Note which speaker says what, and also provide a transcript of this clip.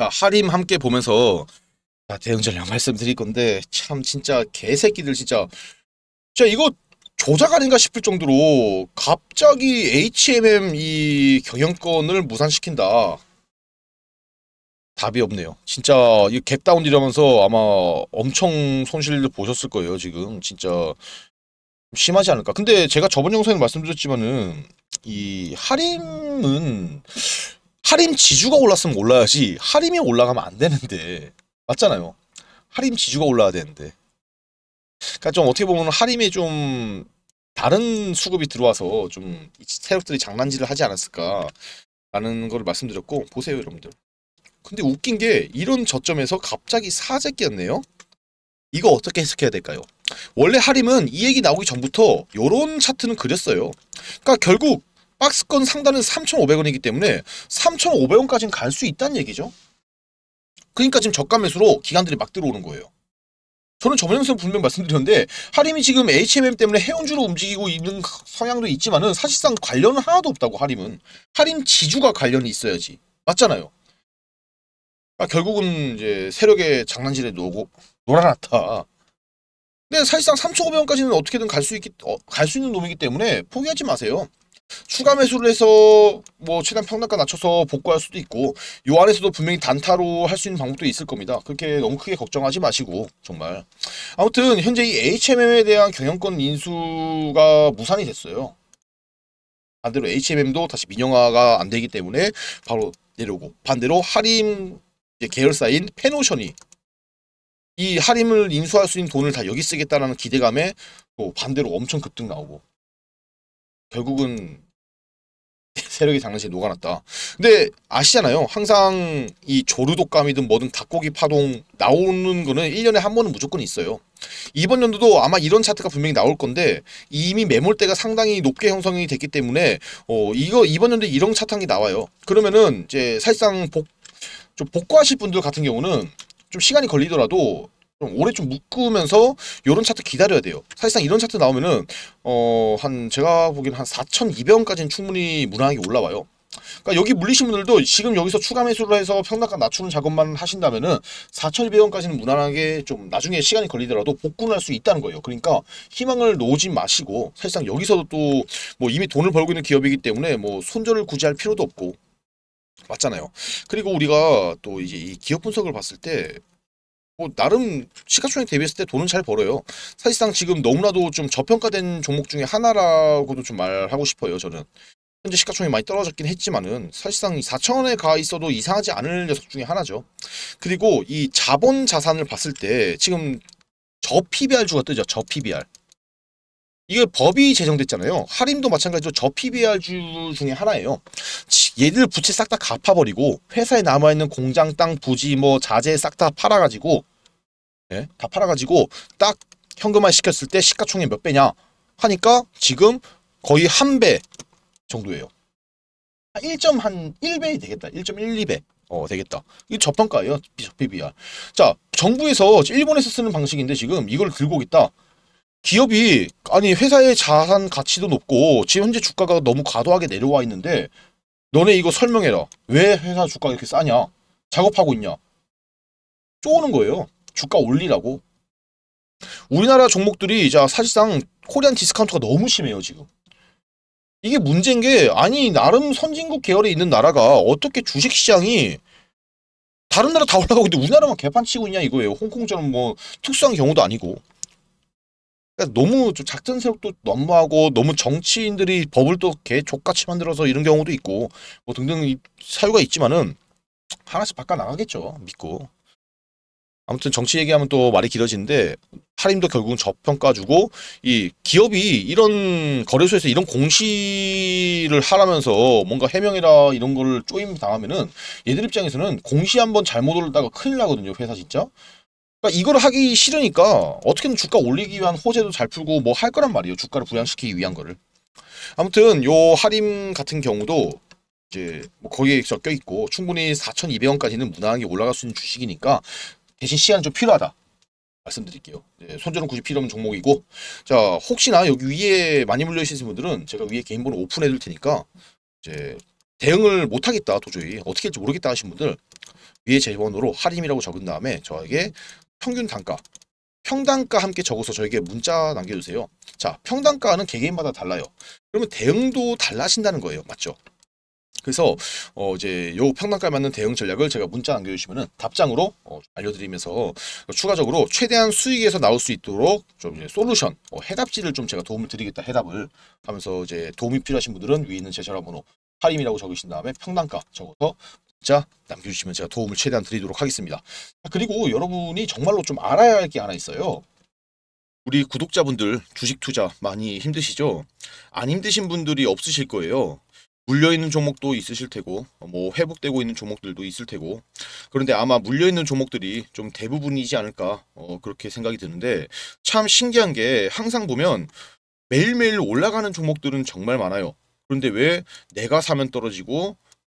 Speaker 1: 자, 아, 하림 함께 보면서 자, 대응 전략 말씀드릴 건데 참 진짜 개새끼들 진짜 진짜 이거 조작 아닌가 싶을 정도로 갑자기 HMM 이 경영권을 무산시킨다. 답이 없네요. 진짜 이 갭다운 이라면서 아마 엄청 손실을 보셨을 거예요. 지금 진짜 심하지 않을까. 근데 제가 저번 영상에 말씀드렸지만은 이 하림은 하림 지주가 올랐으면 올라야지 하림이 올라가면 안 되는데 맞잖아요. 하림 지주가 올라야 되는데. 그러니까 좀 어떻게 보면 하림에좀 다른 수급이 들어와서 좀 세력들이 장난질을 하지 않았을까라는 걸 말씀드렸고 보세요 여러분들. 근데 웃긴 게 이런 저점에서 갑자기 사재끼였네요. 이거 어떻게 해석해야 될까요? 원래 하림은 이 얘기 나오기 전부터 요런 차트는 그렸어요. 그러니까 결국 박스권 상단은 3,500원이기 때문에 3,500원까지는 갈 수 있다는 얘기죠. 그러니까 지금 저가 매수로 기관들이 막 들어오는 거예요. 저는 저번 영상 분명 말씀드렸는데 하림이 지금 HMM 때문에 해운주로 움직이고 있는 그 성향도 있지만은 사실상 관련은 하나도 없다고 하림은 하림 지주가 관련이 있어야지 맞잖아요. 아, 결국은 이제 세력의 장난질에 놀고 놀아놨다. 근데 사실상 3,500원까지는 어떻게든 갈수 어, 갈수 있는 놈이기 때문에 포기하지 마세요. 추가 매수를 해서 뭐 최대한 평단가 낮춰서 복구할 수도 있고 요 안에서도 분명히 단타로 할 수 있는 방법도 있을 겁니다. 그렇게 너무 크게 걱정하지 마시고 정말 아무튼 현재 이 HMM에 대한 경영권 인수가 무산이 됐어요. 반대로 HMM도 다시 민영화가 안 되기 때문에 바로 내려오고 반대로 하림 계열사인 페노션이 이 하림을 인수할 수 있는 돈을 다 여기 쓰겠다라는 기대감에 또 반대로 엄청 급등 나오고 결국은 세력이 당시 녹아났다. 근데 아시잖아요. 항상 이 조류독감이든 뭐든 닭고기 파동 나오는 거는 1년에 한 번은 무조건 있어요. 이번 연도도 아마 이런 차트가 분명히 나올 건데 이미 매몰대가 상당히 높게 형성이 됐기 때문에 어 이거 이번 연도에 이런 차트 한게 나와요. 그러면은 이제 사실상 복, 좀 복구하실 분들 같은 경우는 좀 시간이 걸리더라도 좀 오래 좀 묶으면서 이런 차트 기다려야 돼요. 사실상 이런 차트 나오면은 어 한 제가 보기엔 한 4,200원까지는 충분히 무난하게 올라와요. 그러니까 여기 물리신 분들도 지금 여기서 추가 매수를 해서 평가가 낮추는 작업만 하신다면은 4,200원까지는 무난하게 좀 나중에 시간이 걸리더라도 복구할 를수 있다는 거예요. 그러니까 희망을 놓지 마시고 사실상 여기서도 또 뭐 이미 돈을 벌고 있는 기업이기 때문에 뭐 손절을 굳이 할 필요도 없고 맞잖아요. 그리고 우리가 또 이제 이 기업 분석을 봤을 때뭐 나름 시가총액 대비했을 때 돈은 잘 벌어요. 사실상 지금 너무나도 좀 저평가된 종목 중에 하나라고도 좀 말하고 싶어요. 저는 현재 시가총액 많이 떨어졌긴 했지만은 사실상 4천 원에 가 있어도 이상하지 않을 녀석 중에 하나죠. 그리고 이 자본 자산을 봤을 때 지금 저 PBR 주가 뜨죠. 저 PBR. 이게 법이 제정됐잖아요. 할인도 마찬가지로 저 PBR주 중에 하나예요. 얘들 부채 싹 다 갚아버리고 회사에 남아있는 공장 땅 부지 뭐 자재 싹 다 팔아가지고 예? 다 팔아가지고 딱 현금화 시켰을 때 시가총액 몇 배냐 하니까 지금 거의 한 배 정도예요. 1.한 1배 되겠다. 1.12배. 어 되겠다. 이게 저평가예요. 저PBR. 자 정부에서 일본에서 쓰는 방식인데 지금 이걸 들고 있다. 기업이 아니 회사의 자산 가치도 높고 지금 현재 주가가 너무 과도하게 내려와 있는데 너네 이거 설명해라. 왜 회사 주가가 이렇게 싸냐? 작업하고 있냐? 쪼는 거예요. 주가 올리라고. 우리나라 종목들이 자 사실상 코리안 디스카운트가 너무 심해요, 지금. 이게 문제인 게 아니 나름 선진국 계열에 있는 나라가 어떻게 주식시장이 다른 나라 다 올라가고 있는데 우리나라만 개판 치고 있냐 이거예요. 홍콩처럼 뭐 특수한 경우도 아니고. 그러니까 너무 좀 작전 세력도 너무하고 너무 정치인들이 법을 또 개족같이 만들어서 이런 경우도 있고 뭐 등등 사유가 있지만은 하나씩 바꿔 나가겠죠 믿고 아무튼 정치 얘기하면 또 말이 길어지는데 하림도 결국은 저평가주고 이 기업이 이런 거래소에서 이런 공시를 하라면서 뭔가 해명이라 이런 거를 쪼임 당하면은 얘들 입장에서는 공시 한번 잘못 올르다가 큰일 나거든요 회사 진짜 그러니까 이걸 하기 싫으니까 어떻게든 주가 올리기 위한 호재도 잘 풀고 뭐 할 거란 말이에요. 주가를 부양시키기 위한 거를. 아무튼 요 할인 같은 경우도 이제 뭐 거기에 적혀 있고 충분히 4,200원까지는 무난하게 올라갈 수 있는 주식이니까 대신 시간이 좀 필요하다. 말씀드릴게요. 네, 손절은 굳이 필요 없는 종목이고 자 혹시나 여기 위에 많이 물려있으신 분들은 제가 위에 개인번호 오픈해둘 테니까 이제 대응을 못하겠다 도저히 어떻게 할지 모르겠다 하신 분들 위에 제 번호로 할인이라고 적은 다음에 저에게 평균 단가 평단가 함께 적어서 저에게 문자 남겨주세요. 자, 평단가는 개개인마다 달라요. 그러면 대응도 달라진다는 거예요. 맞죠? 그래서 어 이제 요 평단가에 맞는 대응 전략을 제가 문자 남겨주시면은 답장으로 어 알려드리면서 추가적으로 최대한 수익에서 나올 수 있도록 좀 이제 솔루션 어 해답지를 좀 제가 도움을 드리겠다 해답을 하면서 이제 도움이 필요하신 분들은 위에 있는 제 전화번호 하임이라고 적으신 다음에 평단가 적어서 문자 남겨주시면 제가 도움을 최대한 드리도록 하겠습니다. 그리고 여러분이 정말로 좀 알아야 할 게 하나 있어요. 우리 구독자분들 주식 투자 많이 힘드시죠? 안 힘드신 분들이 없으실 거예요. 물려있는 종목도 있으실 테고 뭐 회복되고 있는 종목들도 있을 테고 그런데 아마 물려있는 종목들이 좀 대부분이지 않을까 어, 그렇게 생각이 드는데 참 신기한 게 항상 보면 매일매일 올라가는 종목들은 정말 많아요. 그런데 왜 내가 사면 떨어지고